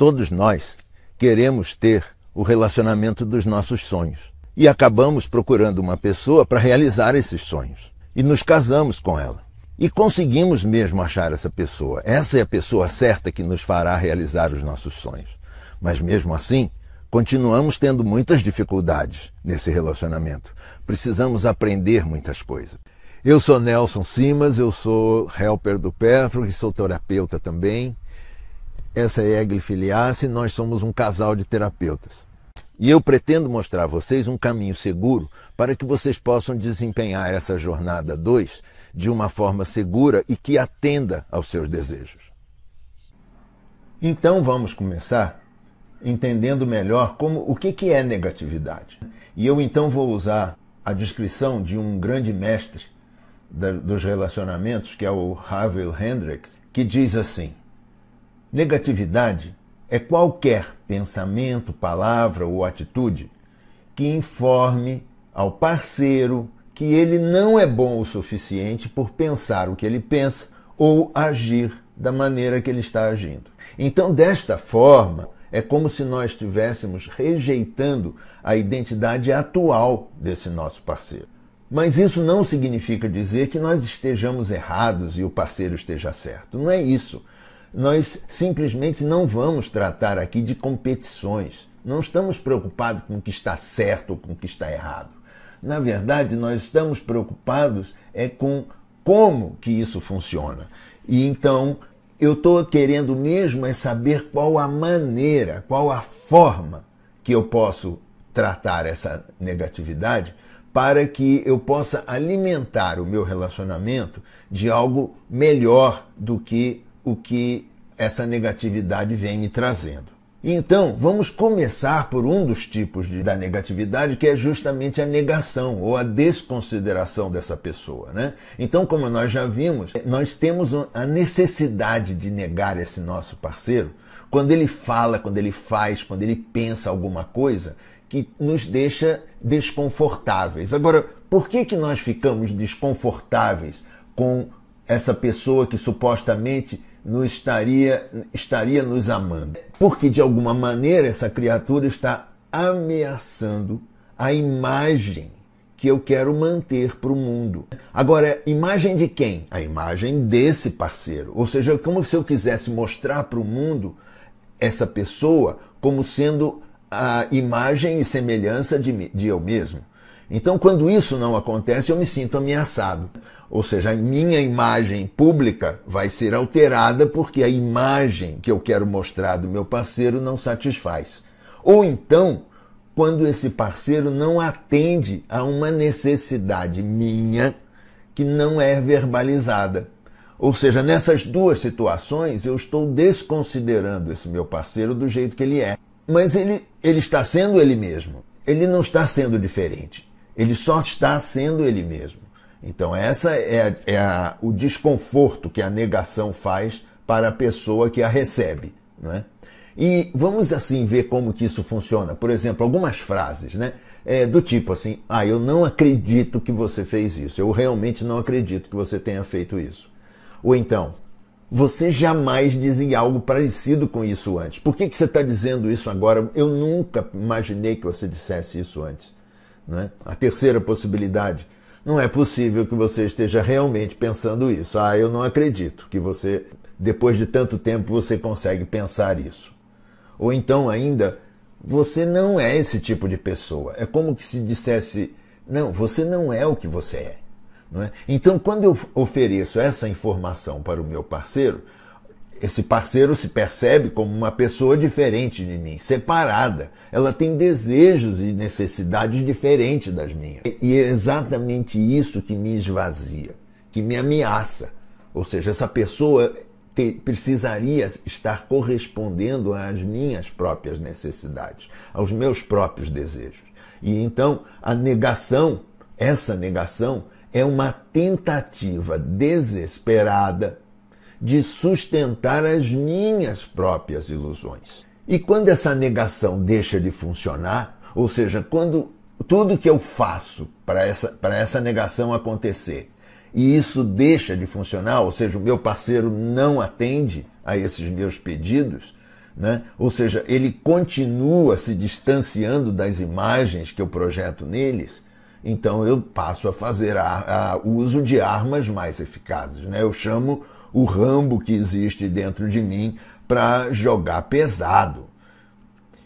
Todos nós queremos ter o relacionamento dos nossos sonhos e acabamos procurando uma pessoa para realizar esses sonhos e nos casamos com ela. E conseguimos mesmo achar essa pessoa. Essa é a pessoa certa que nos fará realizar os nossos sonhos. Mas mesmo assim, continuamos tendo muitas dificuldades nesse relacionamento. Precisamos aprender muitas coisas. Eu sou Nelson Simas, eu sou helper do Perfro e sou terapeuta também. Essa é Egli Filiasse, nós somos um casal de terapeutas. E eu pretendo mostrar a vocês um caminho seguro para que vocês possam desempenhar essa jornada 2 de uma forma segura e que atenda aos seus desejos. Então vamos começar entendendo melhor como o que, que é negatividade. E eu então vou usar a descrição de um grande mestre da, dos relacionamentos, que é o Havel Hendricks, que diz assim: Negatividade é qualquer pensamento, palavra ou atitude que informe ao parceiro que ele não é bom o suficiente por pensar o que ele pensa ou agir da maneira que ele está agindo. Então, desta forma, é como se nós estivéssemos rejeitando a identidade atual desse nosso parceiro. Mas isso não significa dizer que nós estejamos errados e o parceiro esteja certo. Não é isso. Nós simplesmente não vamos tratar aqui de competições. Não estamos preocupados com o que está certo ou com o que está errado. Na verdade, nós estamos preocupados é com como que isso funciona. E então, eu estou querendo mesmo é saber qual a maneira, qual a forma que eu posso tratar essa negatividade para que eu possa alimentar o meu relacionamento de algo melhor do que o que essa negatividade vem me trazendo. Então, vamos começar por um dos tipos de, da negatividade, que é justamente a negação ou a desconsideração dessa pessoa. Né? Então, como nós já vimos, nós temos a necessidade de negar esse nosso parceiro quando ele fala, quando ele faz, quando ele pensa alguma coisa que nos deixa desconfortáveis. Agora, por que, que nós ficamos desconfortáveis com essa pessoa que supostamente não estaria, estaria nos amando. Porque, de alguma maneira, essa criatura está ameaçando a imagem que eu quero manter para o mundo. Agora, imagem de quem? A imagem desse parceiro. Ou seja, como se eu quisesse mostrar para o mundo essa pessoa como sendo a imagem e semelhança de, de eu mesmo. Então, quando isso não acontece, eu me sinto ameaçado. Ou seja, a minha imagem pública vai ser alterada porque a imagem que eu quero mostrar do meu parceiro não satisfaz. Ou então, quando esse parceiro não atende a uma necessidade minha que não é verbalizada. Ou seja, nessas duas situações eu estou desconsiderando esse meu parceiro do jeito que ele é. Mas ele, ele está sendo ele mesmo. Ele não está sendo diferente. Ele só está sendo ele mesmo. Então, essa é, é a, o desconforto que a negação faz para a pessoa que a recebe. Né? E vamos assim ver como que isso funciona. Por exemplo, algumas frases, né? É, do tipo assim, ah, eu não acredito que você fez isso, eu realmente não acredito que você tenha feito isso. Ou então, você jamais dizia algo parecido com isso antes. Por que, que você está dizendo isso agora? Eu nunca imaginei que você dissesse isso antes. Né? A terceira possibilidade, não é possível que você esteja realmente pensando isso. Ah, eu não acredito que você, depois de tanto tempo, você consegue pensar isso. Ou então ainda, você não é esse tipo de pessoa. É como que se dissesse, não, você não é o que você é. é? Então, quando eu ofereço essa informação para o meu parceiro, esse parceiro se percebe como uma pessoa diferente de mim, separada. Ela tem desejos e necessidades diferentes das minhas. E é exatamente isso que me esvazia, que me ameaça. Ou seja, essa pessoa te, precisaria estar correspondendo às minhas próprias necessidades, aos meus próprios desejos. E então a negação, essa negação, é uma tentativa desesperada de sustentar as minhas próprias ilusões. E quando essa negação deixa de funcionar, ou seja, quando tudo que eu faço para essa, para essa negação acontecer e isso deixa de funcionar, ou seja, o meu parceiro não atende a esses meus pedidos, né? ou seja, ele continua se distanciando das imagens que eu projeto neles, então eu passo a fazer a, a uso de armas mais eficazes. Né? Eu chamo o Rambo que existe dentro de mim para jogar pesado.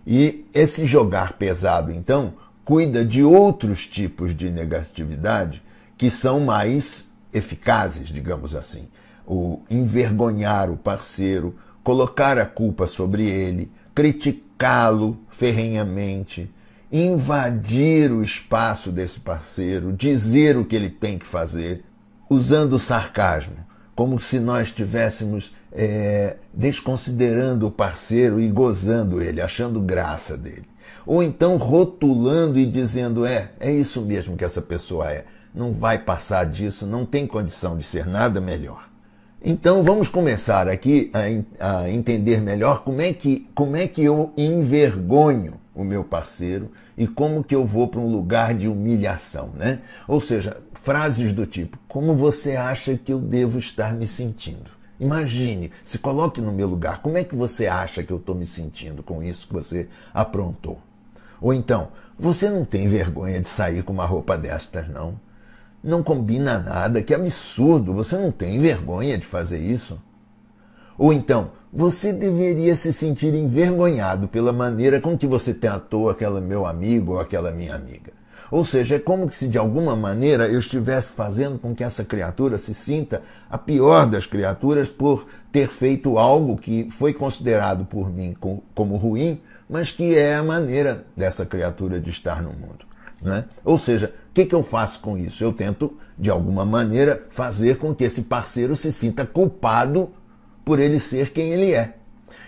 E esse jogar pesado, então, cuida de outros tipos de negatividade que são mais eficazes, digamos assim. O envergonhar o parceiro, colocar a culpa sobre ele, criticá-lo ferrenhamente, invadir o espaço desse parceiro, dizer o que ele tem que fazer, usando sarcasmo como se nós estivéssemos é, desconsiderando o parceiro e gozando ele, achando graça dele. Ou então rotulando e dizendo: é, é isso mesmo que essa pessoa é, não vai passar disso, não tem condição de ser nada melhor. Então vamos começar aqui a, a entender melhor como é, que, como é que eu envergonho o meu parceiro e como que eu vou para um lugar de humilhação, né? Ou seja, Frases do tipo: Como você acha que eu devo estar me sentindo? Imagine, se coloque no meu lugar. Como é que você acha que eu estou me sentindo com isso que você aprontou? Ou então, você não tem vergonha de sair com uma roupa destas, não? Não combina nada, que absurdo, você não tem vergonha de fazer isso? Ou então, você deveria se sentir envergonhado pela maneira com que você tratou aquela meu amigo ou aquela minha amiga. Ou seja, é como se de alguma maneira eu estivesse fazendo com que essa criatura se sinta a pior das criaturas por ter feito algo que foi considerado por mim como ruim, mas que é a maneira dessa criatura de estar no mundo. Né? Ou seja, o que, que eu faço com isso? Eu tento, de alguma maneira, fazer com que esse parceiro se sinta culpado por ele ser quem ele é.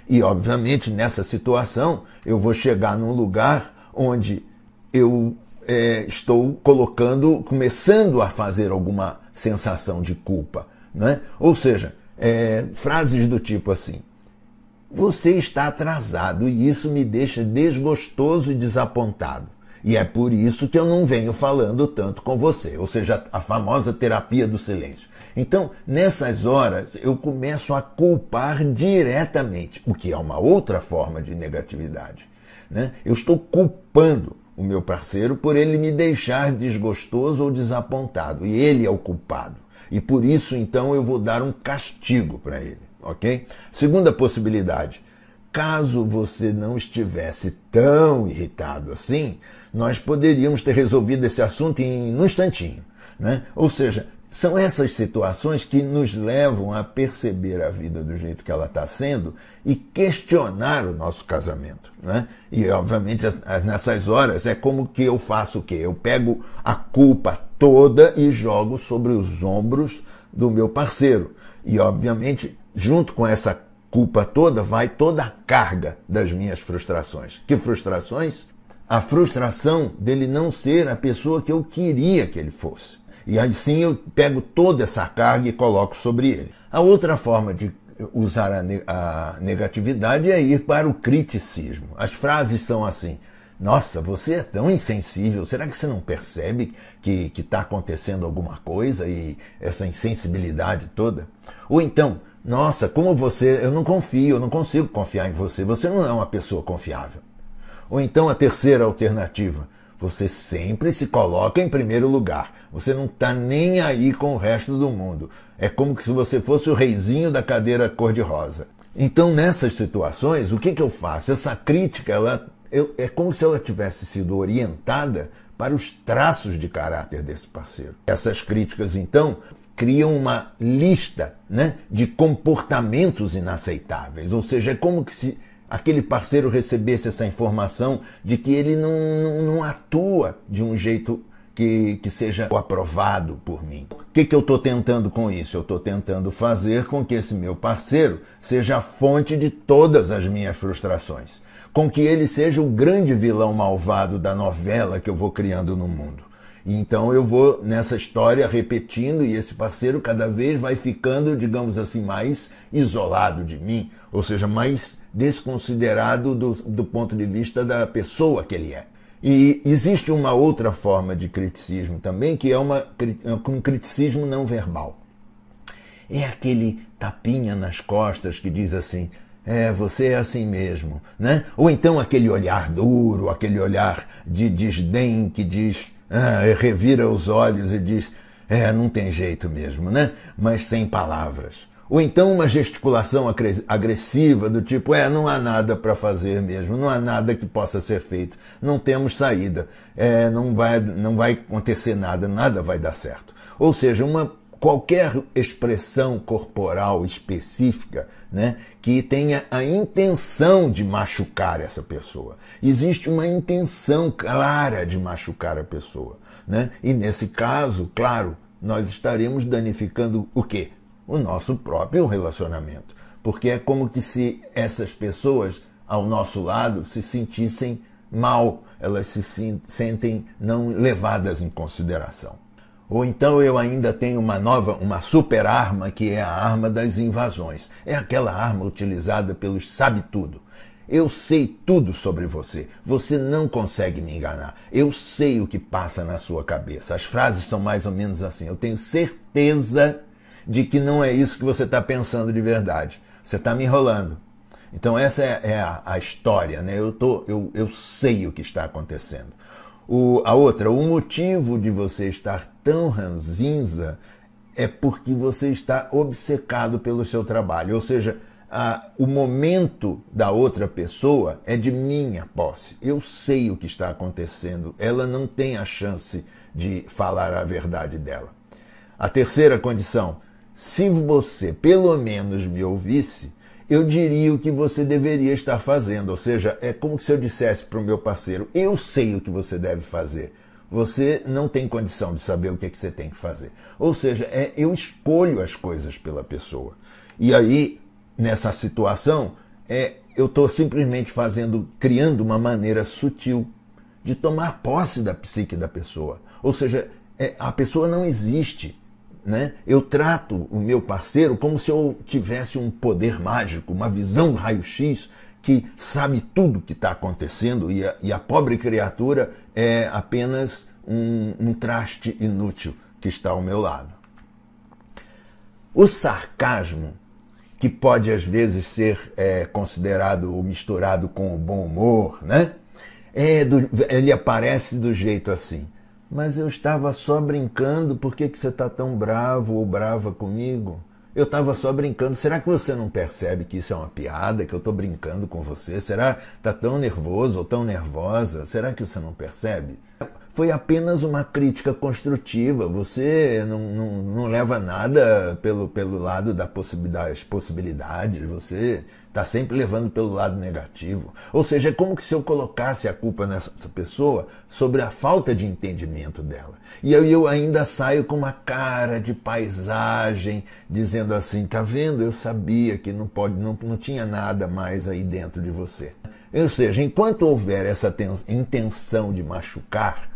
E, obviamente, nessa situação, eu vou chegar num lugar onde eu é, estou colocando, começando a fazer alguma sensação de culpa. Né? Ou seja, é, frases do tipo assim: Você está atrasado e isso me deixa desgostoso e desapontado. E é por isso que eu não venho falando tanto com você. Ou seja, a famosa terapia do silêncio. Então, nessas horas, eu começo a culpar diretamente, o que é uma outra forma de negatividade. Né? Eu estou culpando o meu parceiro, por ele me deixar desgostoso ou desapontado. E ele é o culpado. E por isso, então, eu vou dar um castigo para ele, ok? Segunda possibilidade. Caso você não estivesse tão irritado assim, nós poderíamos ter resolvido esse assunto em um instantinho. Né? Ou seja, são essas situações que nos levam a perceber a vida do jeito que ela está sendo e questionar o nosso casamento. Né? E, obviamente, nessas horas é como que eu faço o quê? Eu pego a culpa toda e jogo sobre os ombros do meu parceiro. E, obviamente, junto com essa culpa toda vai toda a carga das minhas frustrações. Que frustrações? A frustração dele não ser a pessoa que eu queria que ele fosse e assim eu pego toda essa carga e coloco sobre ele. A outra forma de usar a, negatividade é ir para o criticismo. As frases são assim. Nossa, você é tão insensível. Será que você não percebe que está acontecendo alguma coisa e essa insensibilidade toda? Ou então, nossa, como você, eu não confio, eu não consigo confiar em você. Você não é uma pessoa confiável. Ou então a terceira alternativa, você sempre se coloca em primeiro lugar. Você não está nem aí com o resto do mundo. É como se você fosse o reizinho da cadeira cor-de-rosa. Então, nessas situações, o que, que eu faço? Essa crítica, ela, eu, é como se ela tivesse sido orientada para os traços de caráter desse parceiro. Essas críticas, então, criam uma lista né, de comportamentos inaceitáveis, ou seja, é como que se aquele parceiro recebesse essa informação de que ele não, não atua de um jeito que, que seja aprovado por mim. O que, que eu estou tentando com isso? Eu estou tentando fazer com que esse meu parceiro seja a fonte de todas as minhas frustrações, com que ele seja o grande vilão malvado da novela que eu vou criando no mundo. Então eu vou nessa história repetindo e esse parceiro cada vez vai ficando, digamos assim, mais isolado de mim, ou seja, mais desconsiderado do, do ponto de vista da pessoa que ele é. E existe uma outra forma de criticismo também, que é uma, um é criticismo não verbal. É aquele tapinha nas costas que diz assim: é, você é assim mesmo, né? Ou então aquele olhar duro, aquele olhar de desdém que diz, ah, revira os olhos e diz, é, não tem jeito mesmo, né? Mas sem palavras. Ou então uma gesticulação agressiva do tipo: é, não há nada para fazer mesmo, não há nada que possa ser feito, não temos saída, é, não, vai, não vai acontecer nada, nada vai dar certo. Ou seja, uma qualquer expressão corporal específica né, que tenha a intenção de machucar essa pessoa. Existe uma intenção clara de machucar a pessoa. Né? E nesse caso, claro, nós estaremos danificando o quê? o nosso próprio relacionamento, porque é como que se essas pessoas ao nosso lado se sentissem mal, elas se sentem não levadas em consideração. Ou então eu ainda tenho uma nova, uma super arma que é a arma das invasões. É aquela arma utilizada pelos sabe-tudo. Eu sei tudo sobre você. Você não consegue me enganar. Eu sei o que passa na sua cabeça. As frases são mais ou menos assim. Eu tenho certeza de que não é isso que você está pensando de verdade. Você está me enrolando. Então essa é, é a, a, história, né? Eu, tô, eu, eu sei o que está acontecendo. O, a outra, o motivo de você estar tão ranzinza é porque você está obcecado pelo seu trabalho. Ou seja, a, o momento da outra pessoa é de minha posse. Eu sei o que está acontecendo. Ela não tem a chance de falar a verdade dela. A terceira condição, se você pelo menos me ouvisse, eu diria o que você deveria estar fazendo. Ou seja, é como se eu dissesse para o meu parceiro: eu sei o que você deve fazer. Você não tem condição de saber o que, é que você tem que fazer. Ou seja, é, eu escolho as coisas pela pessoa. E aí, nessa situação, é, eu estou simplesmente fazendo, criando uma maneira sutil de tomar posse da psique da pessoa. Ou seja, é, a pessoa não existe. Né? Eu trato o meu parceiro como se eu tivesse um poder mágico, uma visão raio-x que sabe tudo o que está acontecendo e a, e a, pobre criatura é apenas um, um traste inútil que está ao meu lado. O sarcasmo, que pode às vezes ser é, considerado ou misturado com o bom humor, né? É do, ele aparece do jeito assim. Mas eu estava só brincando, por que, que você está tão bravo ou brava comigo? Eu estava só brincando. Será que você não percebe que isso é uma piada, que eu estou brincando com você? Será que está tão nervoso ou tão nervosa? Será que você não percebe? foi apenas uma crítica construtiva. Você não, não, não leva nada pelo, pelo lado das possibilidades, Você está sempre levando pelo lado negativo. Ou seja, é como que se eu colocasse a culpa nessa pessoa sobre a falta de entendimento dela. E eu, eu ainda saio com uma cara de paisagem, dizendo assim, tá vendo? Eu sabia que não pode, não, não tinha nada mais aí dentro de você. Ou seja, enquanto houver essa intenção de machucar,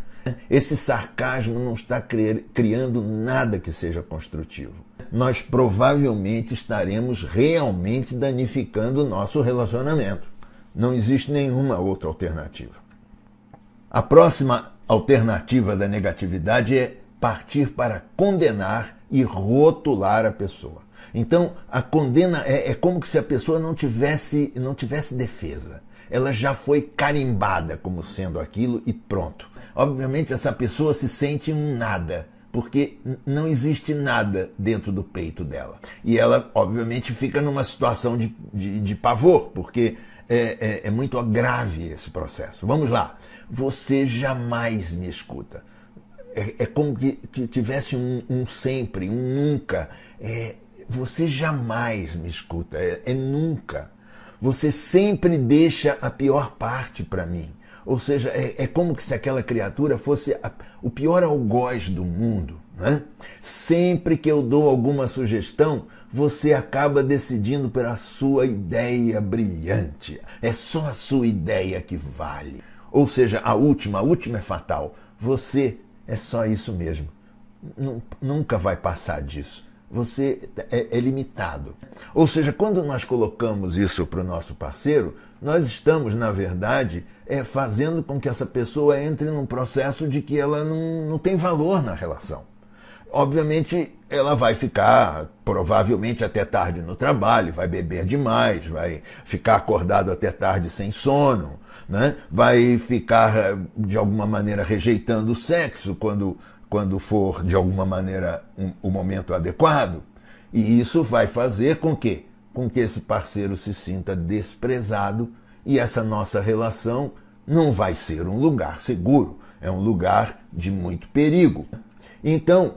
esse sarcasmo não está criando nada que seja construtivo. Nós provavelmente estaremos realmente danificando o nosso relacionamento. Não existe nenhuma outra alternativa. A próxima alternativa da negatividade é partir para condenar e rotular a pessoa. Então, a condena é, é como se a pessoa não tivesse, não tivesse defesa. Ela já foi carimbada como sendo aquilo e pronto obviamente essa pessoa se sente um nada, porque não existe nada dentro do peito dela. E ela, obviamente, fica numa situação de, de, de pavor, porque é, é, é muito grave esse processo. Vamos lá. Você jamais me escuta. É, é, como que, que tivesse um, um, sempre, um nunca. É, você jamais me escuta, é, é nunca. Você sempre deixa a pior parte para mim. Ou seja, é, é como se aquela criatura fosse a, o pior algoz do mundo. Né? Sempre que eu dou alguma sugestão, você acaba decidindo pela sua ideia brilhante. É só a sua ideia que vale. Ou seja, a última, a última é fatal. Você é só isso mesmo. Nunca vai passar disso. Você é, é limitado. Ou seja, quando nós colocamos isso para o nosso parceiro, nós estamos, na verdade, é, fazendo com que essa pessoa entre num processo de que ela não, não tem valor na relação. Obviamente, ela vai ficar provavelmente até tarde no trabalho, vai beber demais, vai ficar acordado até tarde sem sono, né? vai ficar de alguma maneira rejeitando o sexo quando, quando for de alguma maneira um, o momento adequado. E isso vai fazer com que com que esse parceiro se sinta desprezado e essa nossa relação não vai ser um lugar seguro, é um lugar de muito perigo. Então,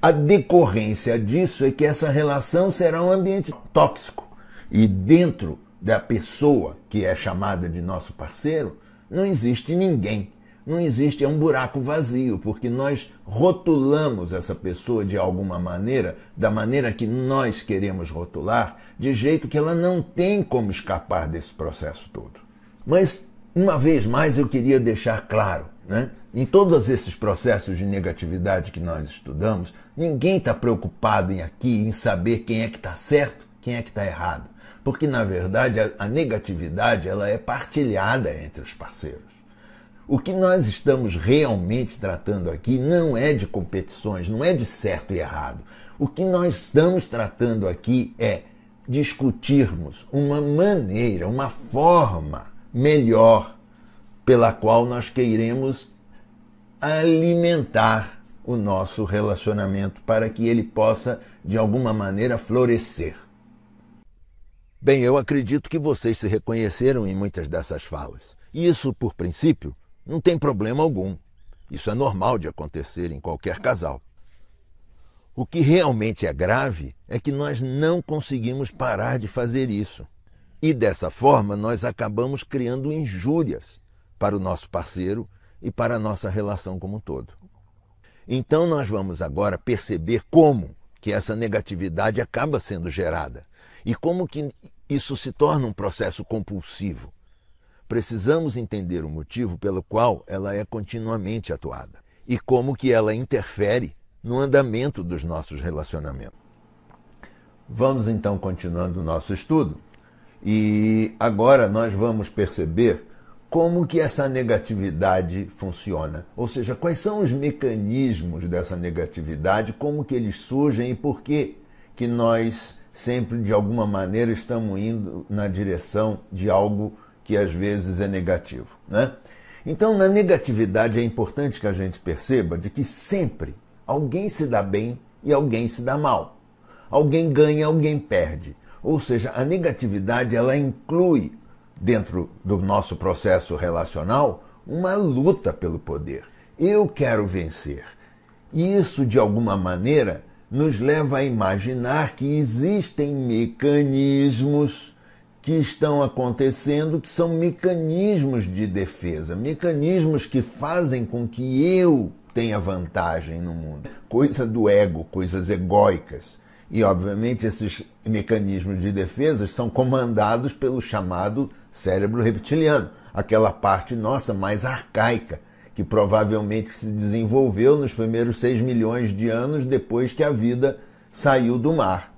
a decorrência disso é que essa relação será um ambiente tóxico e dentro da pessoa que é chamada de nosso parceiro não existe ninguém não existe, é um buraco vazio, porque nós rotulamos essa pessoa de alguma maneira, da maneira que nós queremos rotular, de jeito que ela não tem como escapar desse processo todo. Mas, uma vez mais, eu queria deixar claro, né? em todos esses processos de negatividade que nós estudamos, ninguém está preocupado em aqui em saber quem é que está certo, quem é que está errado. Porque, na verdade, a, negatividade ela é partilhada entre os parceiros. O que nós estamos realmente tratando aqui não é de competições, não é de certo e errado. O que nós estamos tratando aqui é discutirmos uma maneira, uma forma melhor pela qual nós queremos alimentar o nosso relacionamento para que ele possa, de alguma maneira, florescer. Bem, eu acredito que vocês se reconheceram em muitas dessas falas. Isso, por princípio, não tem problema algum. Isso é normal de acontecer em qualquer casal. O que realmente é grave é que nós não conseguimos parar de fazer isso. E dessa forma nós acabamos criando injúrias para o nosso parceiro e para a nossa relação como um todo. Então nós vamos agora perceber como que essa negatividade acaba sendo gerada e como que isso se torna um processo compulsivo precisamos entender o motivo pelo qual ela é continuamente atuada e como que ela interfere no andamento dos nossos relacionamentos. Vamos então continuando o nosso estudo e agora nós vamos perceber como que essa negatividade funciona, ou seja, quais são os mecanismos dessa negatividade, como que eles surgem e por que que nós sempre de alguma maneira estamos indo na direção de algo que às vezes é negativo. Né? Então, na negatividade, é importante que a gente perceba de que sempre alguém se dá bem e alguém se dá mal. Alguém ganha, alguém perde. Ou seja, a negatividade ela inclui dentro do nosso processo relacional uma luta pelo poder. Eu quero vencer. E isso, de alguma maneira, nos leva a imaginar que existem mecanismos que estão acontecendo que são mecanismos de defesa, mecanismos que fazem com que eu tenha vantagem no mundo. Coisa do ego, coisas egóicas. E, obviamente, esses mecanismos de defesa são comandados pelo chamado cérebro reptiliano, aquela parte nossa mais arcaica, que provavelmente se desenvolveu nos primeiros 6 milhões de anos depois que a vida saiu do mar.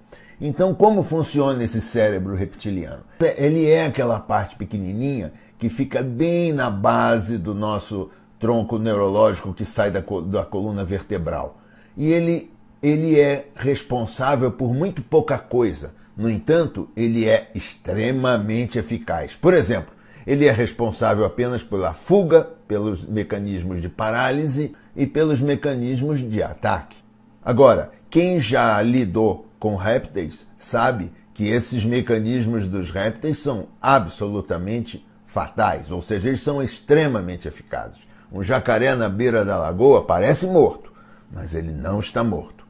Então, como funciona esse cérebro reptiliano? Ele é aquela parte pequenininha que fica bem na base do nosso tronco neurológico que sai da, da coluna vertebral. E ele, ele é responsável por muito pouca coisa. No entanto, ele é extremamente eficaz. Por exemplo, ele é responsável apenas pela fuga, pelos mecanismos de parálise e pelos mecanismos de ataque. Agora, quem já lidou com répteis sabe que esses mecanismos dos répteis são absolutamente fatais, ou seja, eles são extremamente eficazes. Um jacaré na beira da lagoa parece morto, mas ele não está morto.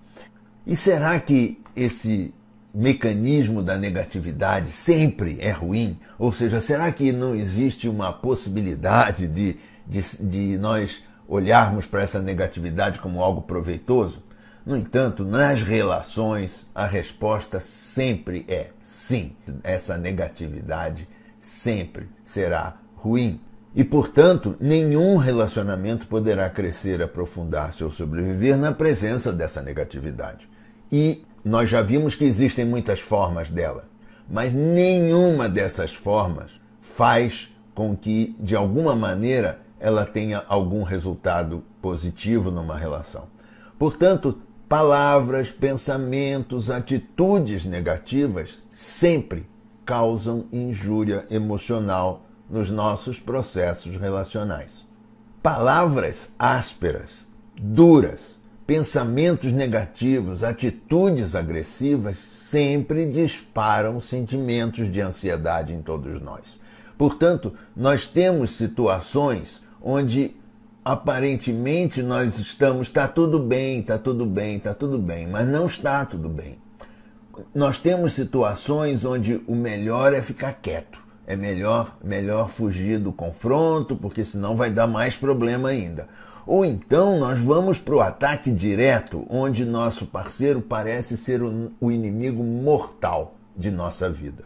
E será que esse mecanismo da negatividade sempre é ruim? Ou seja, será que não existe uma possibilidade de, de, de nós olharmos para essa negatividade como algo proveitoso? No entanto, nas relações, a resposta sempre é sim. Essa negatividade sempre será ruim. E, portanto, nenhum relacionamento poderá crescer, aprofundar-se ou sobreviver na presença dessa negatividade. E nós já vimos que existem muitas formas dela, mas nenhuma dessas formas faz com que, de alguma maneira, ela tenha algum resultado positivo numa relação. Portanto, Palavras, pensamentos, atitudes negativas sempre causam injúria emocional nos nossos processos relacionais. Palavras ásperas, duras, pensamentos negativos, atitudes agressivas sempre disparam sentimentos de ansiedade em todos nós. Portanto, nós temos situações onde aparentemente nós estamos, está tudo bem, está tudo bem, está tudo bem, mas não está tudo bem. Nós temos situações onde o melhor é ficar quieto. É melhor, melhor fugir do confronto, porque senão vai dar mais problema ainda. Ou então nós vamos para o ataque direto, onde nosso parceiro parece ser o inimigo mortal de nossa vida.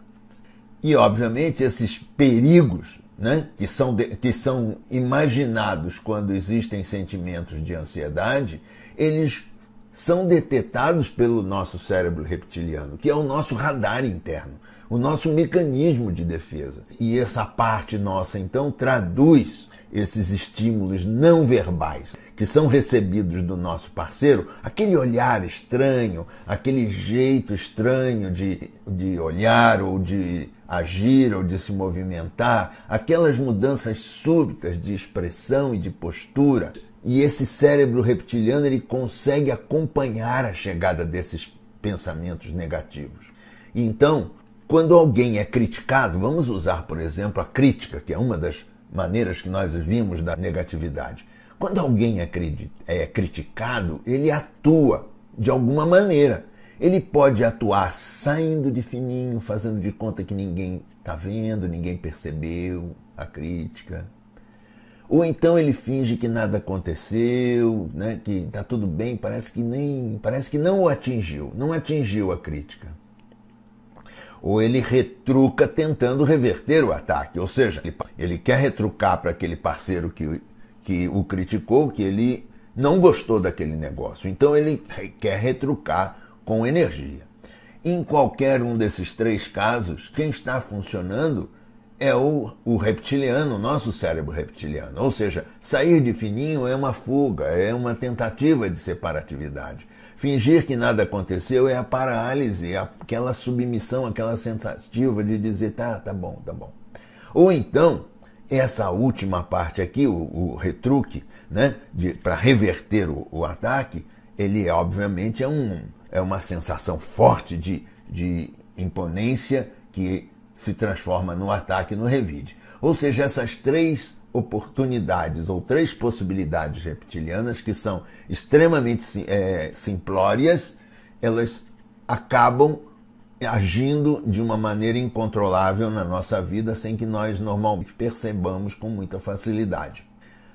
E obviamente esses perigos né, que, são de, que são imaginados quando existem sentimentos de ansiedade, eles são detetados pelo nosso cérebro reptiliano, que é o nosso radar interno, o nosso mecanismo de defesa. E essa parte nossa, então, traduz esses estímulos não verbais que são recebidos do nosso parceiro, aquele olhar estranho, aquele jeito estranho de, de olhar ou de agir ou de se movimentar, aquelas mudanças súbitas de expressão e de postura. E esse cérebro reptiliano ele consegue acompanhar a chegada desses pensamentos negativos. Então, quando alguém é criticado, vamos usar, por exemplo, a crítica, que é uma das maneiras que nós vimos da negatividade. Quando alguém é, é criticado, ele atua de alguma maneira ele pode atuar saindo de fininho, fazendo de conta que ninguém está vendo, ninguém percebeu a crítica. Ou então ele finge que nada aconteceu, né, que está tudo bem, parece que nem, parece que não o atingiu, não atingiu a crítica. Ou ele retruca tentando reverter o ataque, ou seja, ele, ele quer retrucar para aquele parceiro que, que o criticou, que ele não gostou daquele negócio. Então ele quer retrucar com energia. Em qualquer um desses três casos, quem está funcionando é o, o reptiliano, nosso cérebro reptiliano. Ou seja, sair de fininho é uma fuga, é uma tentativa de separatividade. Fingir que nada aconteceu é a parálise, é aquela submissão, aquela sensativa de dizer, tá, tá bom, tá bom. Ou então, essa última parte aqui, o, o retruque, né, para reverter o, o, ataque, ele obviamente é um, é uma sensação forte de, de imponência que se transforma no ataque no revide. Ou seja, essas três oportunidades ou três possibilidades reptilianas que são extremamente é, simplórias, elas acabam agindo de uma maneira incontrolável na nossa vida sem que nós normalmente percebamos com muita facilidade.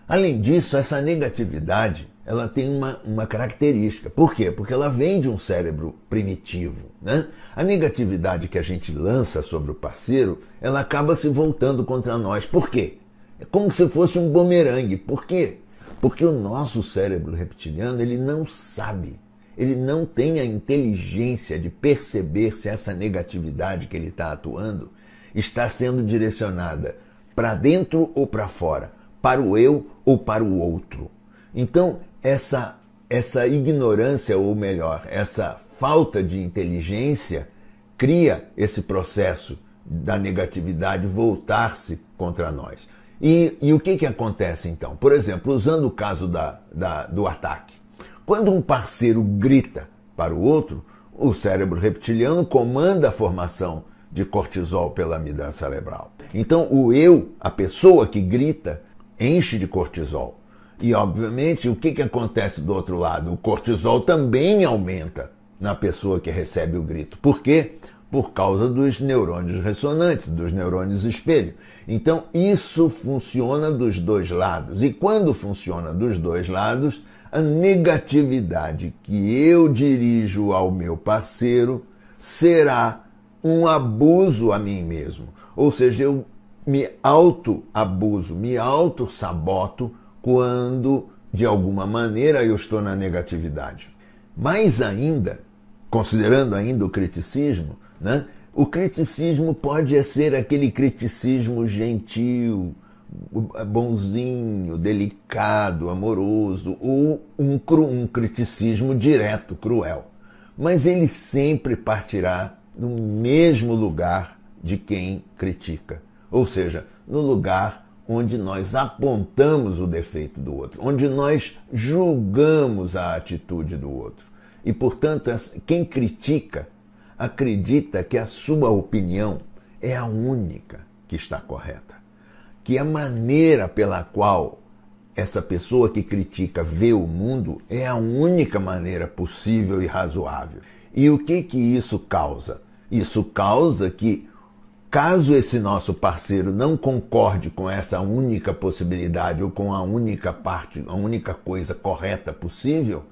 Além disso, essa negatividade ela tem uma, uma característica. Por quê? Porque ela vem de um cérebro primitivo. Né? A negatividade que a gente lança sobre o parceiro, ela acaba se voltando contra nós. Por quê? É como se fosse um bumerangue. Por quê? Porque o nosso cérebro reptiliano, ele não sabe, ele não tem a inteligência de perceber se essa negatividade que ele está atuando está sendo direcionada para dentro ou para fora, para o eu ou para o outro. Então, essa, essa ignorância, ou melhor, essa falta de inteligência, cria esse processo da negatividade voltar-se contra nós. E, e, o que, que acontece então? Por exemplo, usando o caso da, da, do ataque. Quando um parceiro grita para o outro, o cérebro reptiliano comanda a formação de cortisol pela amígdala cerebral. Então, o eu, a pessoa que grita, enche de cortisol. E, obviamente, o que, que acontece do outro lado? O cortisol também aumenta na pessoa que recebe o grito. Por quê? Por causa dos neurônios ressonantes, dos neurônios espelho. Então, isso funciona dos dois lados. E quando funciona dos dois lados, a negatividade que eu dirijo ao meu parceiro será um abuso a mim mesmo. Ou seja, eu me auto-abuso, me auto-saboto quando, de alguma maneira, eu estou na negatividade. Mais ainda, considerando ainda o criticismo, né? O criticismo pode ser aquele criticismo gentil, bonzinho, delicado, amoroso, ou um, cru, um criticismo direto, cruel. Mas ele sempre partirá do mesmo lugar de quem critica, ou seja, no lugar onde nós apontamos o defeito do outro, onde nós julgamos a atitude do outro. E, portanto, quem critica acredita que a sua opinião é a única que está correta, que a maneira pela qual essa pessoa que critica vê o mundo é a única maneira possível e razoável. E o que que isso causa? Isso causa que Caso esse nosso parceiro não concorde com essa única possibilidade ou com a única parte, a única coisa correta possível,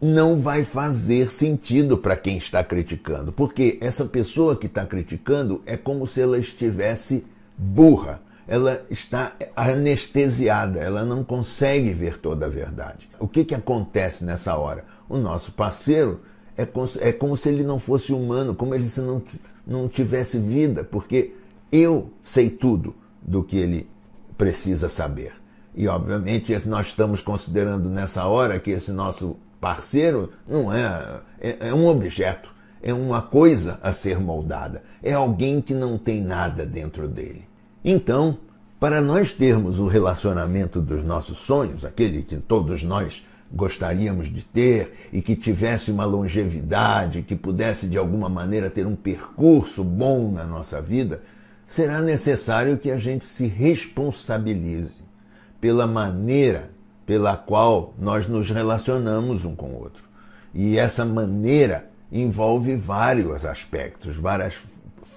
não vai fazer sentido para quem está criticando, porque essa pessoa que está criticando é como se ela estivesse burra, ela está anestesiada, ela não consegue ver toda a verdade. O que, que acontece nessa hora? O nosso parceiro é, é como, se ele não fosse humano, como ele se não não tivesse vida, porque eu sei tudo do que ele precisa saber. E, obviamente, nós estamos considerando nessa hora que esse nosso parceiro não é, é, é um objeto, é uma coisa a ser moldada, é alguém que não tem nada dentro dele. Então, para nós termos o relacionamento dos nossos sonhos, aquele que todos nós gostaríamos de ter e que tivesse uma longevidade, que pudesse de alguma maneira ter um percurso bom na nossa vida, será necessário que a gente se responsabilize pela maneira pela qual nós nos relacionamos um com o outro. E essa maneira envolve vários aspectos, várias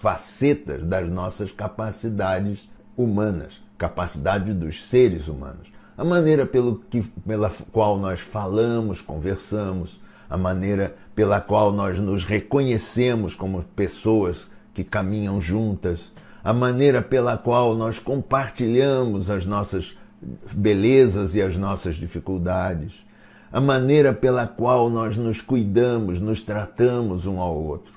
facetas das nossas capacidades humanas, capacidade dos seres humanos a maneira pelo que, pela qual nós falamos, conversamos, a maneira pela qual nós nos reconhecemos como pessoas que caminham juntas, a maneira pela qual nós compartilhamos as nossas belezas e as nossas dificuldades, a maneira pela qual nós nos cuidamos, nos tratamos um ao outro.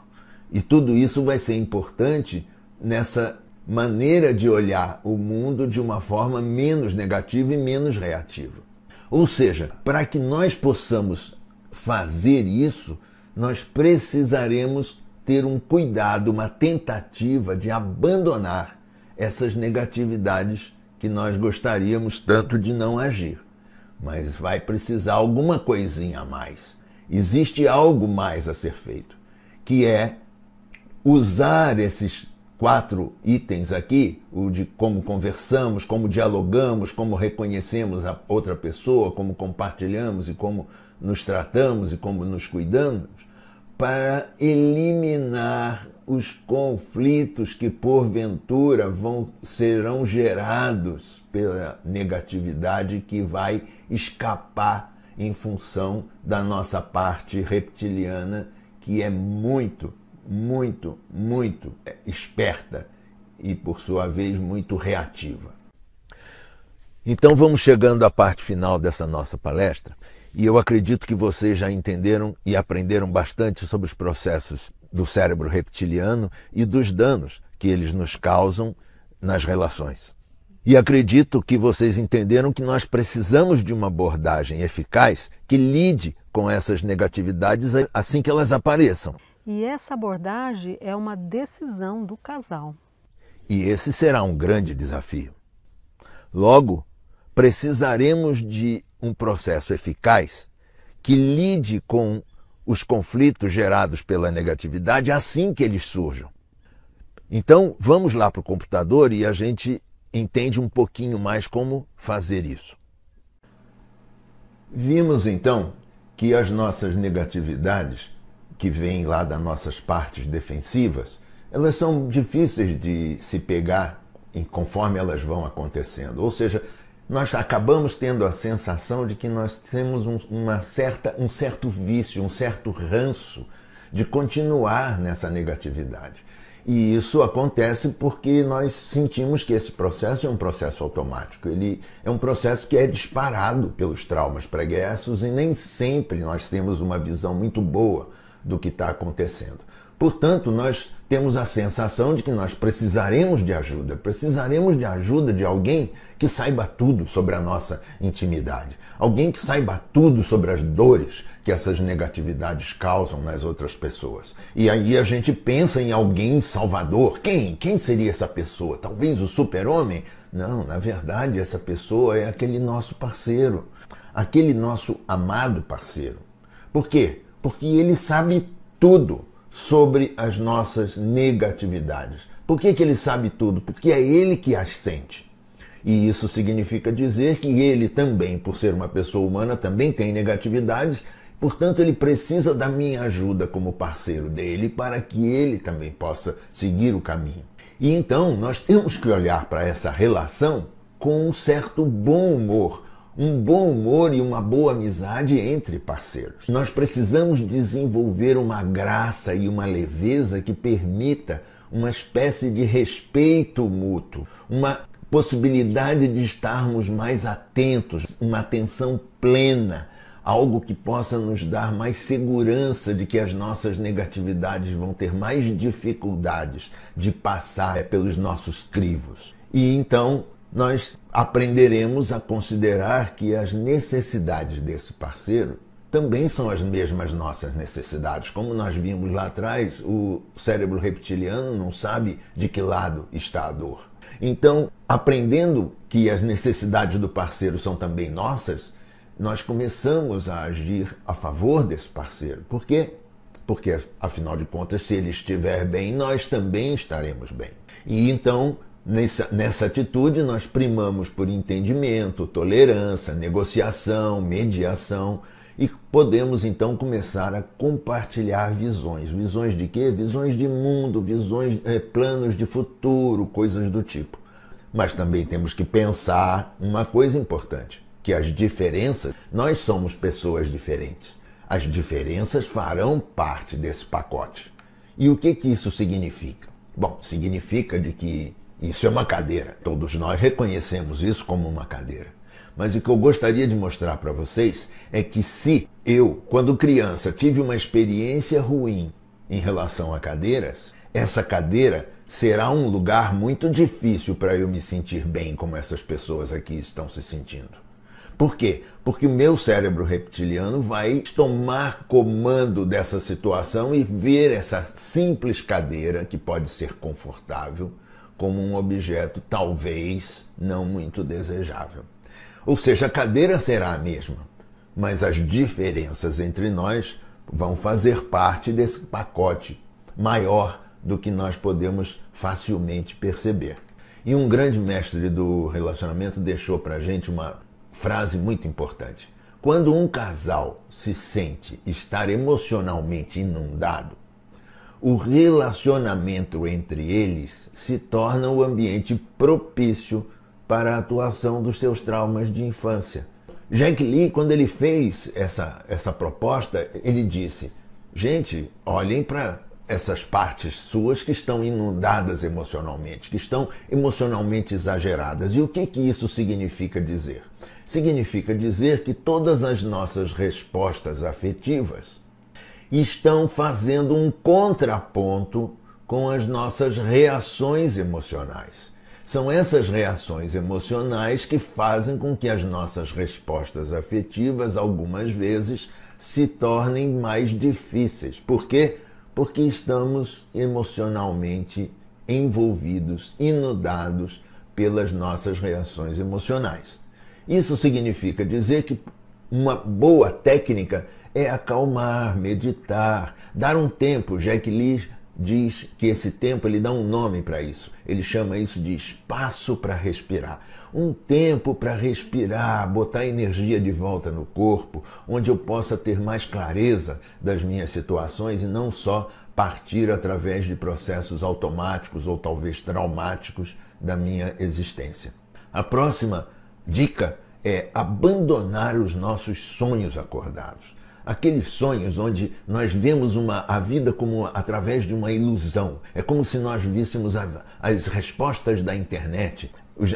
E tudo isso vai ser importante nessa maneira de olhar o mundo de uma forma menos negativa e menos reativa. Ou seja, para que nós possamos fazer isso, nós precisaremos ter um cuidado, uma tentativa de abandonar essas negatividades que nós gostaríamos tanto de não agir. Mas vai precisar alguma coisinha a mais. Existe algo mais a ser feito, que é usar esses quatro itens aqui, o de como conversamos, como dialogamos, como reconhecemos a outra pessoa, como compartilhamos e como nos tratamos e como nos cuidamos, para eliminar os conflitos que porventura vão serão gerados pela negatividade que vai escapar em função da nossa parte reptiliana que é muito muito, muito é, esperta e, por sua vez, muito reativa. Então vamos chegando à parte final dessa nossa palestra e eu acredito que vocês já entenderam e aprenderam bastante sobre os processos do cérebro reptiliano e dos danos que eles nos causam nas relações. E acredito que vocês entenderam que nós precisamos de uma abordagem eficaz que lide com essas negatividades assim que elas apareçam. E essa abordagem é uma decisão do casal. E esse será um grande desafio. Logo, precisaremos de um processo eficaz que lide com os conflitos gerados pela negatividade assim que eles surjam. Então, vamos lá para o computador e a gente entende um pouquinho mais como fazer isso. Vimos então que as nossas negatividades que vêm lá das nossas partes defensivas, elas são difíceis de se pegar conforme elas vão acontecendo. Ou seja, nós acabamos tendo a sensação de que nós temos um, uma certa, um certo vício, um certo ranço de continuar nessa negatividade. E isso acontece porque nós sentimos que esse processo é um processo automático, ele é um processo que é disparado pelos traumas pregressos e nem sempre nós temos uma visão muito boa do que está acontecendo. Portanto, nós temos a sensação de que nós precisaremos de ajuda, precisaremos de ajuda de alguém que saiba tudo sobre a nossa intimidade, alguém que saiba tudo sobre as dores que essas negatividades causam nas outras pessoas. E aí a gente pensa em alguém salvador. Quem? Quem seria essa pessoa? Talvez o super-homem? Não, na verdade, essa pessoa é aquele nosso parceiro, aquele nosso amado parceiro. Por quê? porque ele sabe tudo sobre as nossas negatividades. Por que, que ele sabe tudo? Porque é ele que as sente. E isso significa dizer que ele também, por ser uma pessoa humana, também tem negatividades, portanto, ele precisa da minha ajuda como parceiro dele para que ele também possa seguir o caminho. E então nós temos que olhar para essa relação com um certo bom humor um bom humor e uma boa amizade entre parceiros. Nós precisamos desenvolver uma graça e uma leveza que permita uma espécie de respeito mútuo, uma possibilidade de estarmos mais atentos, uma atenção plena, algo que possa nos dar mais segurança de que as nossas negatividades vão ter mais dificuldades de passar é, pelos nossos crivos. E então nós aprenderemos a considerar que as necessidades desse parceiro também são as mesmas nossas necessidades. Como nós vimos lá atrás, o cérebro reptiliano não sabe de que lado está a dor. Então, aprendendo que as necessidades do parceiro são também nossas, nós começamos a agir a favor desse parceiro. Por quê? Porque, afinal de contas, se ele estiver bem, nós também estaremos bem. E então Nessa, nessa atitude, nós primamos por entendimento, tolerância, negociação, mediação e podemos então começar a compartilhar visões. Visões de quê? Visões de mundo, visões, é, planos de futuro, coisas do tipo. Mas também temos que pensar uma coisa importante, que as diferenças, nós somos pessoas diferentes. As diferenças farão parte desse pacote. E o que que isso significa? Bom, significa de que isso é uma cadeira. Todos nós reconhecemos isso como uma cadeira. Mas o que eu gostaria de mostrar para vocês é que se eu, quando criança, tive uma experiência ruim em relação a cadeiras, essa cadeira será um lugar muito difícil para eu me sentir bem como essas pessoas aqui estão se sentindo. Por quê? Porque o meu cérebro reptiliano vai tomar comando dessa situação e ver essa simples cadeira, que pode ser confortável, como um objeto talvez não muito desejável. Ou seja, a cadeira será a mesma, mas as diferenças entre nós vão fazer parte desse pacote maior do que nós podemos facilmente perceber. E um grande mestre do relacionamento deixou para a gente uma frase muito importante. Quando um casal se sente estar emocionalmente inundado, o relacionamento entre eles se torna o ambiente propício para a atuação dos seus traumas de infância. Jack Lee, quando ele fez essa, essa proposta, ele disse: gente, olhem para essas partes suas que estão inundadas emocionalmente, que estão emocionalmente exageradas. E o que, que isso significa dizer? Significa dizer que todas as nossas respostas afetivas estão fazendo um contraponto com as nossas reações emocionais. São essas reações emocionais que fazem com que as nossas respostas afetivas, algumas vezes, se tornem mais difíceis. Por quê? Porque estamos emocionalmente envolvidos, inundados pelas nossas reações emocionais. Isso significa dizer que uma boa técnica é acalmar, meditar, dar um tempo. Jack Lee diz que esse tempo ele dá um nome para isso. Ele chama isso de espaço para respirar. Um tempo para respirar, botar energia de volta no corpo, onde eu possa ter mais clareza das minhas situações e não só partir através de processos automáticos ou talvez traumáticos da minha existência. A próxima dica é abandonar os nossos sonhos acordados aqueles sonhos onde nós vemos uma, a vida como através de uma ilusão. É como se nós víssemos a, as respostas da internet,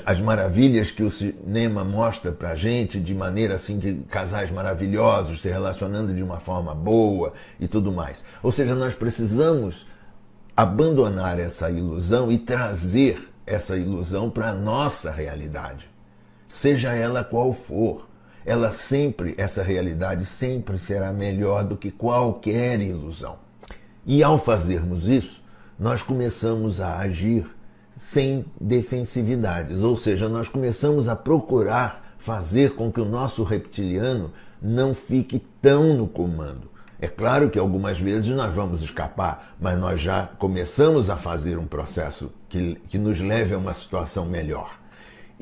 as maravilhas que o cinema mostra a gente, de maneira assim de casais maravilhosos se relacionando de uma forma boa e tudo mais. Ou seja, nós precisamos abandonar essa ilusão e trazer essa ilusão para a nossa realidade, seja ela qual for ela sempre, essa realidade sempre será melhor do que qualquer ilusão. E ao fazermos isso, nós começamos a agir sem defensividades, ou seja, nós começamos a procurar fazer com que o nosso reptiliano não fique tão no comando. É claro que algumas vezes nós vamos escapar, mas nós já começamos a fazer um processo que, que nos leve a uma situação melhor.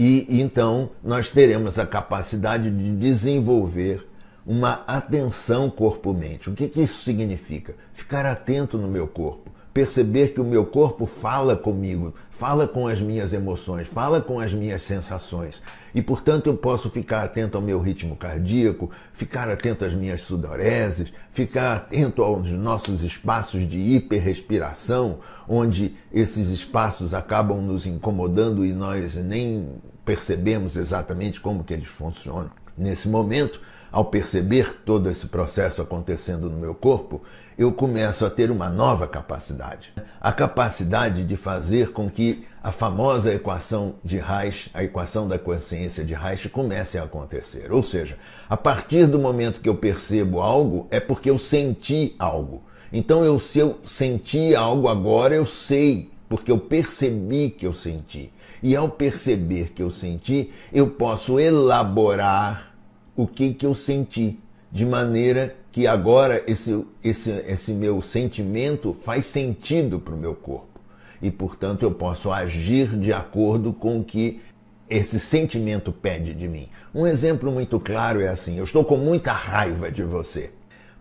E então nós teremos a capacidade de desenvolver uma atenção corpo-mente. O que, que isso significa? Ficar atento no meu corpo, perceber que o meu corpo fala comigo, fala com as minhas emoções, fala com as minhas sensações. E, portanto, eu posso ficar atento ao meu ritmo cardíaco, ficar atento às minhas sudoreses, ficar atento aos nossos espaços de hiperrespiração, onde esses espaços acabam nos incomodando e nós nem percebemos exatamente como que eles funcionam. Nesse momento, ao perceber todo esse processo acontecendo no meu corpo, eu começo a ter uma nova capacidade. A capacidade de fazer com que a famosa equação de Reich, a equação da consciência de Reich, comece a acontecer. Ou seja, a partir do momento que eu percebo algo, é porque eu senti algo. Então, eu, se eu senti algo agora, eu sei, porque eu percebi que eu senti. E ao perceber que eu senti, eu posso elaborar o que, que eu senti, de maneira que agora esse, esse, esse meu sentimento faz sentido para o meu corpo. E, portanto, eu posso agir de acordo com o que esse sentimento pede de mim. Um exemplo muito claro é assim: eu estou com muita raiva de você.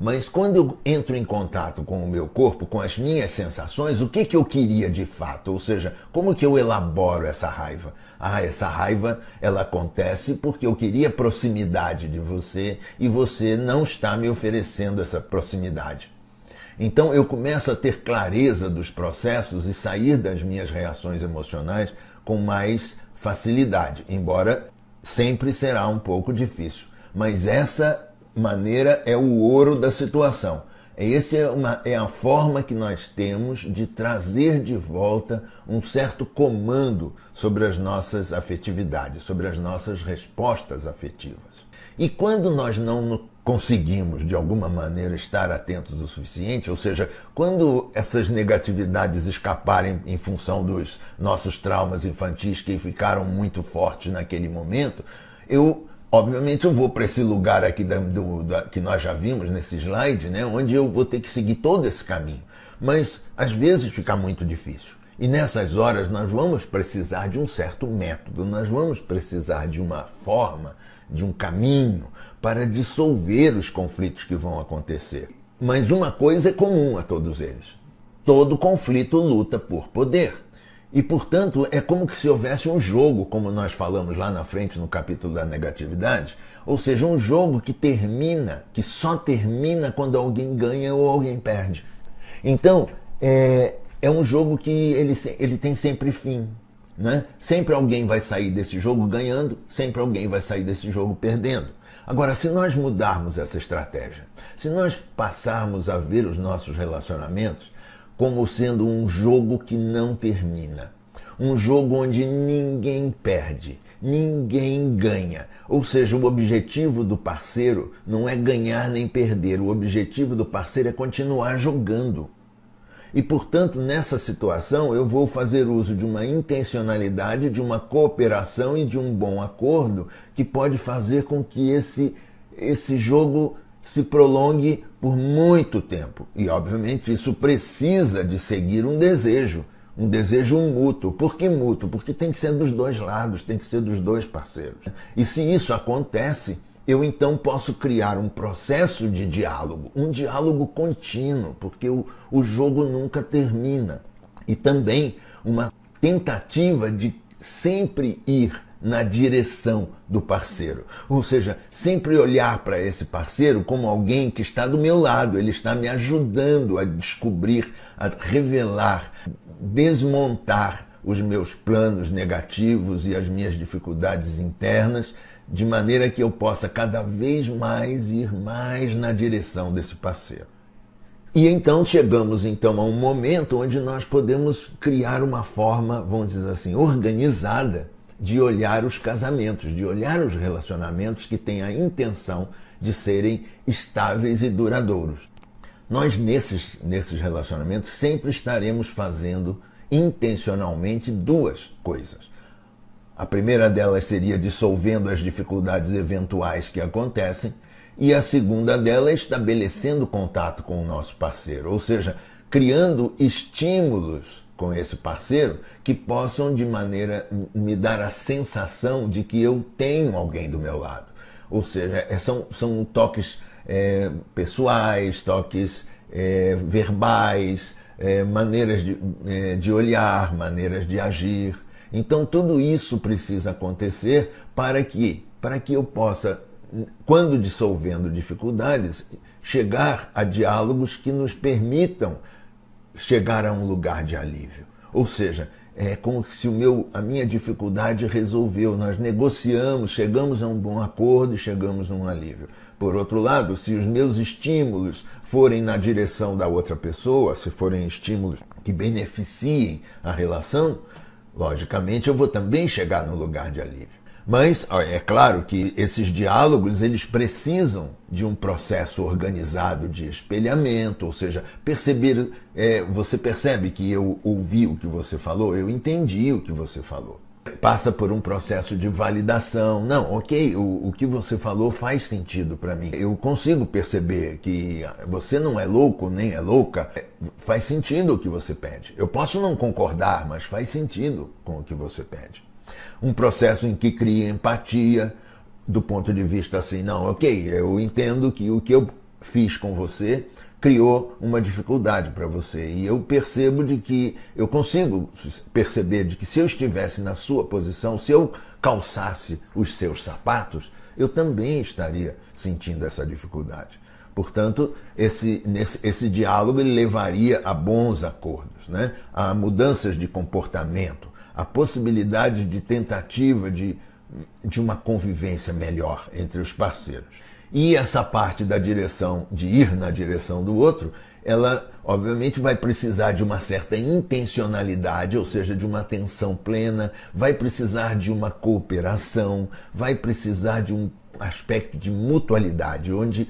Mas quando eu entro em contato com o meu corpo, com as minhas sensações, o que, que eu queria de fato? Ou seja, como que eu elaboro essa raiva? Ah, essa raiva ela acontece porque eu queria proximidade de você e você não está me oferecendo essa proximidade. Então eu começo a ter clareza dos processos e sair das minhas reações emocionais com mais facilidade, embora sempre será um pouco difícil. Mas essa maneira é o ouro da situação. É Essa é, uma, é a forma que nós temos de trazer de volta um certo comando sobre as nossas afetividades, sobre as nossas respostas afetivas. E quando nós não conseguimos, de alguma maneira, estar atentos o suficiente, ou seja, quando essas negatividades escaparem em função dos nossos traumas infantis que ficaram muito fortes naquele momento, eu Obviamente eu vou para esse lugar aqui da, do, da, que nós já vimos nesse slide, né, onde eu vou ter que seguir todo esse caminho. Mas às vezes fica muito difícil. E nessas horas nós vamos precisar de um certo método, nós vamos precisar de uma forma, de um caminho para dissolver os conflitos que vão acontecer. Mas uma coisa é comum a todos eles: todo conflito luta por poder. E, portanto, é como que se houvesse um jogo, como nós falamos lá na frente no capítulo da negatividade, ou seja, um jogo que termina, que só termina quando alguém ganha ou alguém perde. Então, é, é um jogo que ele, ele tem sempre fim. Né? Sempre alguém vai sair desse jogo ganhando, sempre alguém vai sair desse jogo perdendo. Agora, se nós mudarmos essa estratégia, se nós passarmos a ver os nossos relacionamentos como sendo um jogo que não termina. Um jogo onde ninguém perde, ninguém ganha. Ou seja, o objetivo do parceiro não é ganhar nem perder, o objetivo do parceiro é continuar jogando. E, portanto, nessa situação, eu vou fazer uso de uma intencionalidade, de uma cooperação e de um bom acordo que pode fazer com que esse, esse jogo se prolongue por muito tempo. E, obviamente, isso precisa de seguir um desejo, um desejo mútuo. Por que mútuo? Porque tem que ser dos dois lados, tem que ser dos dois parceiros. E se isso acontece, eu então posso criar um processo de diálogo, um diálogo contínuo, porque o, o jogo nunca termina. E também uma tentativa de sempre ir na direção do parceiro. Ou seja, sempre olhar para esse parceiro como alguém que está do meu lado, ele está me ajudando a descobrir, a revelar, desmontar os meus planos negativos e as minhas dificuldades internas, de maneira que eu possa cada vez mais ir mais na direção desse parceiro. E então chegamos então a um momento onde nós podemos criar uma forma, vamos dizer assim, organizada de olhar os casamentos, de olhar os relacionamentos que têm a intenção de serem estáveis e duradouros. Nós, nesses, nesses relacionamentos, sempre estaremos fazendo intencionalmente duas coisas. A primeira delas seria dissolvendo as dificuldades eventuais que acontecem, e a segunda delas é estabelecendo contato com o nosso parceiro, ou seja, criando estímulos com esse parceiro que possam de maneira me dar a sensação de que eu tenho alguém do meu lado. Ou seja, é, são, são toques é, pessoais, toques é, verbais, é, maneiras de, é, de olhar, maneiras de agir. Então tudo isso precisa acontecer para que, para que eu possa, quando dissolvendo dificuldades, chegar a diálogos que nos permitam chegar a um lugar de alívio. Ou seja, é como se o meu, a minha dificuldade resolveu. Nós negociamos, chegamos a um bom acordo e chegamos a um alívio. Por outro lado, se os meus estímulos forem na direção da outra pessoa, se forem estímulos que beneficiem a relação, logicamente eu vou também chegar no lugar de alívio. Mas é claro que esses diálogos eles precisam de um processo organizado de espelhamento, ou seja, perceber, é, você percebe que eu ouvi o que você falou, eu entendi o que você falou. Passa por um processo de validação. Não, ok, o, o que você falou faz sentido para mim. Eu consigo perceber que você não é louco nem é louca. Faz sentido o que você pede. Eu posso não concordar, mas faz sentido com o que você pede. Um processo em que cria empatia, do ponto de vista assim, não, ok, eu entendo que o que eu fiz com você criou uma dificuldade para você e eu percebo de que eu consigo perceber de que se eu estivesse na sua posição, se eu calçasse os seus sapatos, eu também estaria sentindo essa dificuldade. Portanto, esse, nesse, esse diálogo levaria a bons acordos, né? a mudanças de comportamento, a possibilidade de tentativa de, de uma convivência melhor entre os parceiros. E essa parte da direção, de ir na direção do outro, ela obviamente vai precisar de uma certa intencionalidade, ou seja, de uma atenção plena, vai precisar de uma cooperação, vai precisar de um aspecto de mutualidade, onde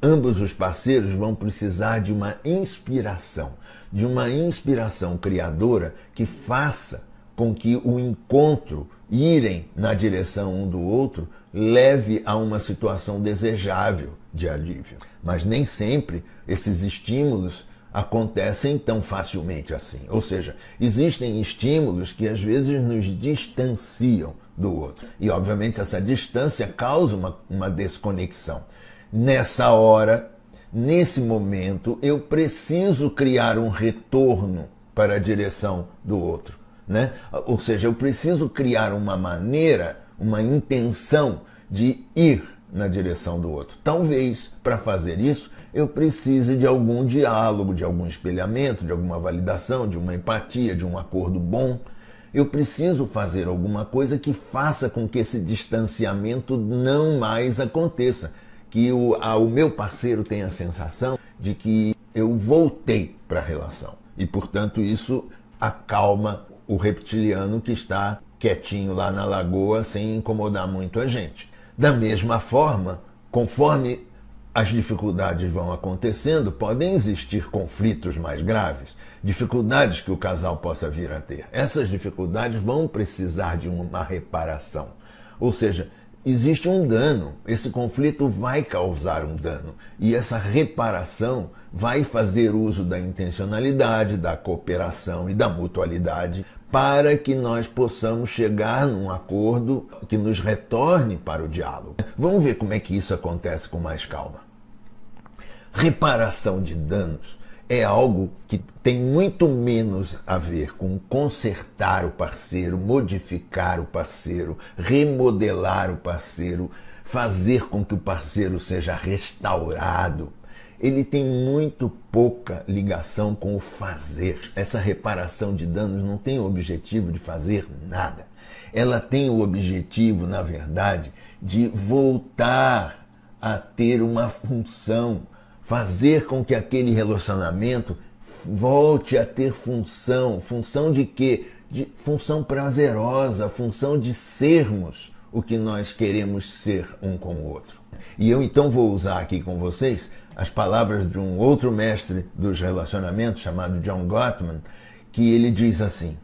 ambos os parceiros vão precisar de uma inspiração, de uma inspiração criadora que faça com que o encontro, irem na direção um do outro, leve a uma situação desejável de alívio. Mas nem sempre esses estímulos acontecem tão facilmente assim. Ou seja, existem estímulos que às vezes nos distanciam do outro. E obviamente essa distância causa uma, uma desconexão. Nessa hora, nesse momento, eu preciso criar um retorno para a direção do outro. Né? Ou seja, eu preciso criar uma maneira, uma intenção de ir na direção do outro. Talvez para fazer isso eu precise de algum diálogo, de algum espelhamento, de alguma validação, de uma empatia, de um acordo bom. Eu preciso fazer alguma coisa que faça com que esse distanciamento não mais aconteça, que o, a, o meu parceiro tenha a sensação de que eu voltei para a relação. E, portanto, isso acalma o reptiliano que está quietinho lá na lagoa sem incomodar muito a gente. Da mesma forma, conforme as dificuldades vão acontecendo, podem existir conflitos mais graves, dificuldades que o casal possa vir a ter. Essas dificuldades vão precisar de uma reparação. Ou seja, existe um dano, esse conflito vai causar um dano e essa reparação vai fazer uso da intencionalidade, da cooperação e da mutualidade para que nós possamos chegar num acordo que nos retorne para o diálogo. Vamos ver como é que isso acontece com mais calma. Reparação de danos é algo que tem muito menos a ver com consertar o parceiro, modificar o parceiro, remodelar o parceiro, fazer com que o parceiro seja restaurado ele tem muito pouca ligação com o fazer. Essa reparação de danos não tem o objetivo de fazer nada. Ela tem o objetivo, na verdade, de voltar a ter uma função, fazer com que aquele relacionamento volte a ter função. Função de quê? De função prazerosa, função de sermos o que nós queremos ser um com o outro. E eu então vou usar aqui com vocês as palavras de um outro mestre dos relacionamentos chamado John Gottman, que ele diz assim: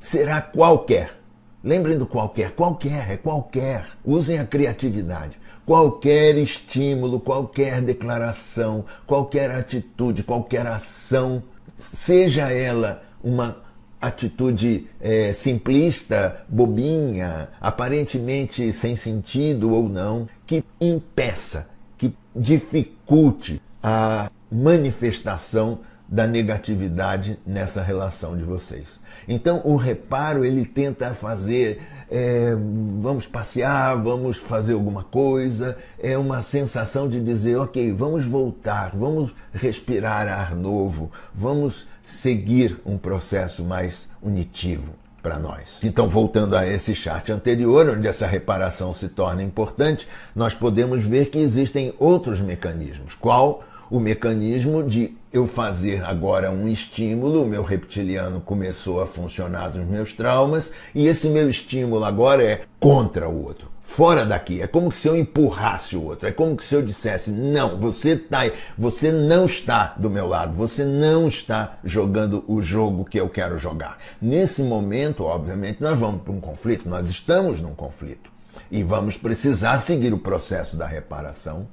será qualquer. Lembrem do qualquer, qualquer, é qualquer. Usem a criatividade. Qualquer estímulo, qualquer declaração, qualquer atitude, qualquer ação, seja ela uma atitude é, simplista, bobinha, aparentemente sem sentido ou não, que impeça dificulte a manifestação da negatividade nessa relação de vocês. Então o reparo ele tenta fazer é, vamos passear, vamos fazer alguma coisa, é uma sensação de dizer ok, vamos voltar, vamos respirar ar novo, vamos seguir um processo mais unitivo para nós. Então, voltando a esse chart anterior, onde essa reparação se torna importante, nós podemos ver que existem outros mecanismos. Qual? O mecanismo de eu fazer agora um estímulo, o meu reptiliano começou a funcionar nos meus traumas, e esse meu estímulo agora é contra o outro fora daqui. É como se eu empurrasse o outro, é como se eu dissesse: "Não, você tá, você não está do meu lado, você não está jogando o jogo que eu quero jogar". Nesse momento, obviamente, nós vamos para um conflito, nós estamos num conflito e vamos precisar seguir o processo da reparação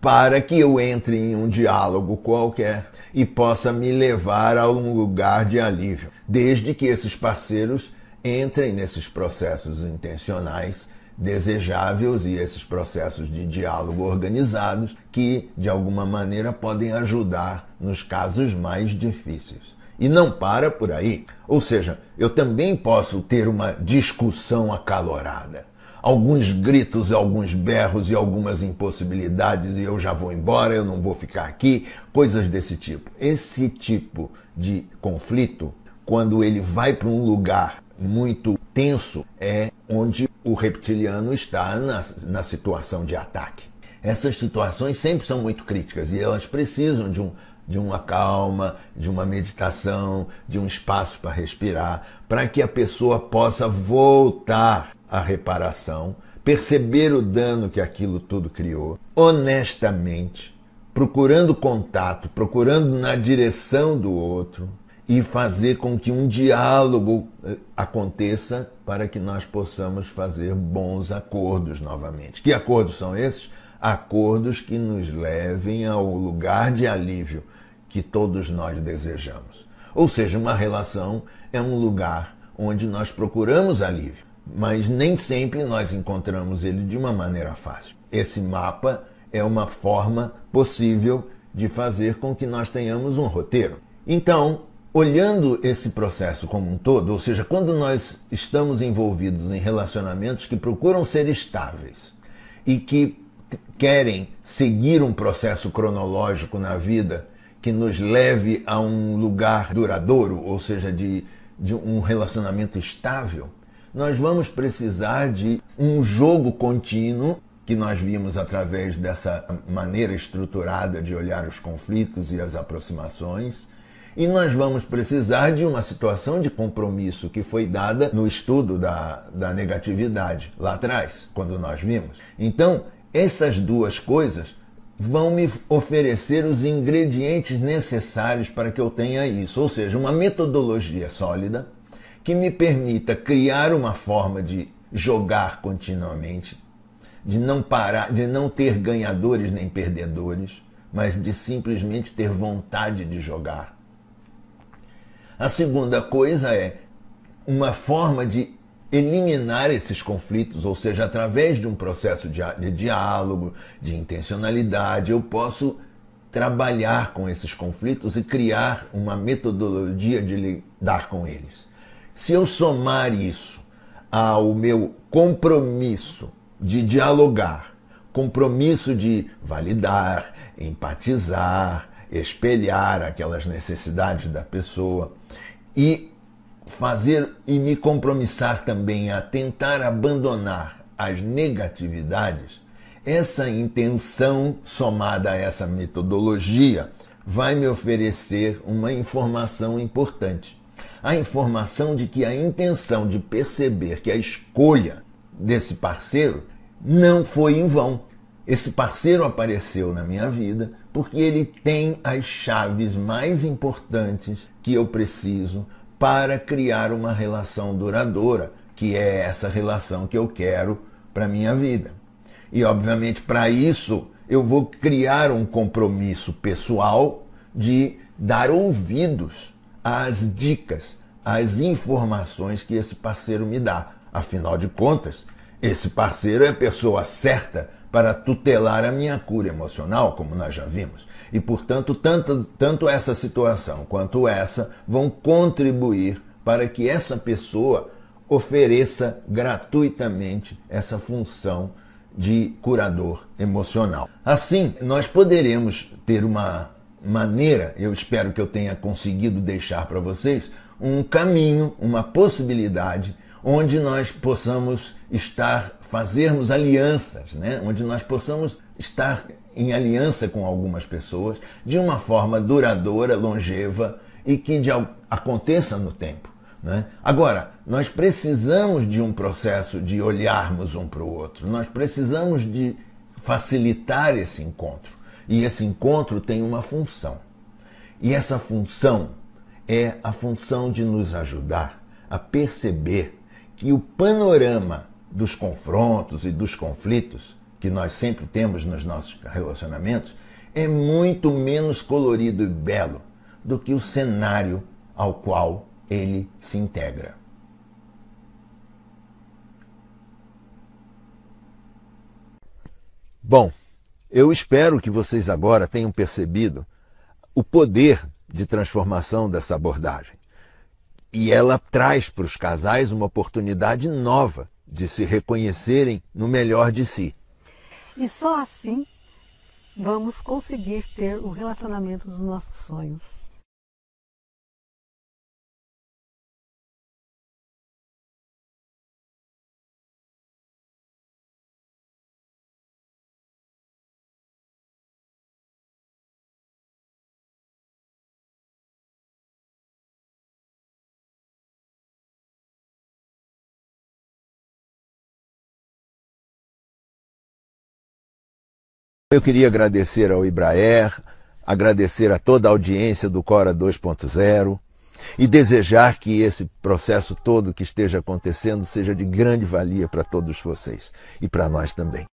para que eu entre em um diálogo qualquer e possa me levar a um lugar de alívio, desde que esses parceiros entrem nesses processos intencionais desejáveis e esses processos de diálogo organizados que, de alguma maneira, podem ajudar nos casos mais difíceis. E não para por aí. Ou seja, eu também posso ter uma discussão acalorada. Alguns gritos, alguns berros e algumas impossibilidades, e eu já vou embora, eu não vou ficar aqui, coisas desse tipo. Esse tipo de conflito, quando ele vai para um lugar muito tenso é onde o reptiliano está na, na situação de ataque. Essas situações sempre são muito críticas e elas precisam de um, de uma calma, de uma meditação, de um espaço para respirar, para que a pessoa possa voltar à reparação, perceber o dano que aquilo tudo criou, honestamente, procurando contato, procurando na direção do outro, e fazer com que um diálogo eh, aconteça para que nós possamos fazer bons acordos novamente. Que acordos são esses? Acordos que nos levem ao lugar de alívio que todos nós desejamos. Ou seja, uma relação é um lugar onde nós procuramos alívio, mas nem sempre nós encontramos ele de uma maneira fácil. Esse mapa é uma forma possível de fazer com que nós tenhamos um roteiro. Então, olhando esse processo como um todo, ou seja, quando nós estamos envolvidos em relacionamentos que procuram ser estáveis e que querem seguir um processo cronológico na vida que nos leve a um lugar duradouro, ou seja, de, de um relacionamento estável, nós vamos precisar de um jogo contínuo que nós vimos através dessa maneira estruturada de olhar os conflitos e as aproximações e nós vamos precisar de uma situação de compromisso que foi dada no estudo da, da negatividade lá atrás, quando nós vimos. Então, essas duas coisas vão me oferecer os ingredientes necessários para que eu tenha isso, ou seja, uma metodologia sólida que me permita criar uma forma de jogar continuamente, de não parar, de não ter ganhadores nem perdedores, mas de simplesmente ter vontade de jogar a segunda coisa é uma forma de eliminar esses conflitos, ou seja, através de um processo de, de diálogo, de intencionalidade, eu posso trabalhar com esses conflitos e criar uma metodologia de lidar com eles. Se eu somar isso ao meu compromisso de dialogar, compromisso de validar, empatizar, espelhar aquelas necessidades da pessoa, e fazer e me compromissar também a tentar abandonar as negatividades, essa intenção somada a essa metodologia vai me oferecer uma informação importante. A informação de que a intenção de perceber que a escolha desse parceiro não foi em vão. Esse parceiro apareceu na minha vida, porque ele tem as chaves mais importantes que eu preciso para criar uma relação duradoura, que é essa relação que eu quero para minha vida. E obviamente para isso eu vou criar um compromisso pessoal de dar ouvidos às dicas, às informações que esse parceiro me dá. Afinal de contas, esse parceiro é a pessoa certa para tutelar a minha cura emocional, como nós já vimos. E, portanto, tanto, tanto essa situação quanto essa vão contribuir para que essa pessoa ofereça gratuitamente essa função de curador emocional. Assim, nós poderemos ter uma maneira, eu espero que eu tenha conseguido deixar para vocês, um caminho, uma possibilidade onde nós possamos estar, fazermos alianças, né? onde nós possamos estar em aliança com algumas pessoas de uma forma duradoura, longeva e que de, aconteça no tempo. Né? Agora, nós precisamos de um processo de olharmos um para o outro, nós precisamos de facilitar esse encontro. E esse encontro tem uma função. E essa função é a função de nos ajudar a perceber que o panorama dos confrontos e dos conflitos que nós sempre temos nos nossos relacionamentos é muito menos colorido e belo do que o cenário ao qual ele se integra. Bom, eu espero que vocês agora tenham percebido o poder de transformação dessa abordagem. E ela traz para os casais uma oportunidade nova de se reconhecerem no melhor de si. E só assim vamos conseguir ter o relacionamento dos nossos sonhos. Eu queria agradecer ao Ibraer, agradecer a toda a audiência do Cora 2.0 e desejar que esse processo todo que esteja acontecendo seja de grande valia para todos vocês e para nós também.